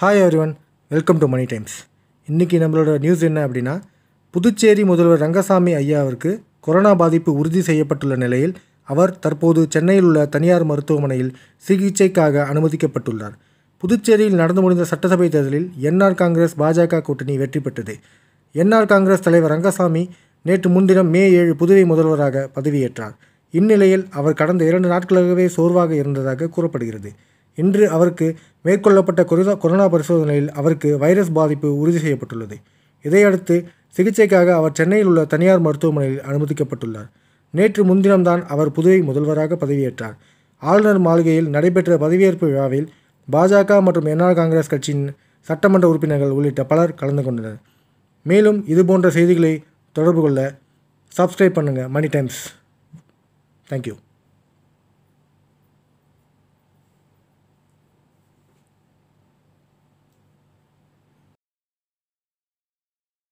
hi everyone welcome to money times இன்றைக்கி நம்மளோட news என்ன அப்படின்னா புதுச்சேரி முதல்வர் ரங்கசாமி ஐயா அவருக்கு கொரோனா பாதிப்பு உறுதி செய்யப்பட்டுள்ள நிலையில் அவர் தற்போது சென்னையில் உள்ள தனியார் மருத்துவமனையில் சிகிச்சைக்காக அனுமதிக்கப்பட்டுள்ளார் புதுச்சேரியில் நடந்து முடிந்த சட்டசபை தேர்தலில் என்ஆர் காங்கிரஸ் பாஜக கூட்டணி வெற்றி பெற்றது என்ஆர் காங்கிரஸ் தலைவர் ரங்கசாமி நேற்று முன்தினம் மே ஏழு புதுவை முதல்வராக பதவியேற்றார் இந்நிலையில் அவர் கடந்த இரண்டு நாட்களாகவே சோர்வாக இருந்ததாக கூறப்படுகிறது இன்று அவருக்கு மேற்கொள்ளப்பட்ட கொரோனா கொரோனா பரிசோதனையில் அவருக்கு வைரஸ் பாதிப்பு உறுதி செய்யப்பட்டுள்ளது இதையடுத்து சிகிச்சைக்காக அவர் சென்னையில் உள்ள தனியார் மருத்துவமனையில் அனுமதிக்கப்பட்டுள்ளார் நேற்று முன்தினம்தான் அவர் புதுவை முதல்வராக பதவியேற்றார் ஆளுநர் மாளிகையில் நடைபெற்ற பதவியேற்பு விழாவில் பாஜக மற்றும் என்ஆர் காங்கிரஸ் கட்சியின் சட்டமன்ற உறுப்பினர்கள் உள்ளிட்ட பலர் கலந்து கொண்டனர் மேலும் இதுபோன்ற செய்திகளை தொடர்பு கொள்ள சப்ஸ்கிரைப் பண்ணுங்கள் மணி டைம்ஸ் தேங்க்யூ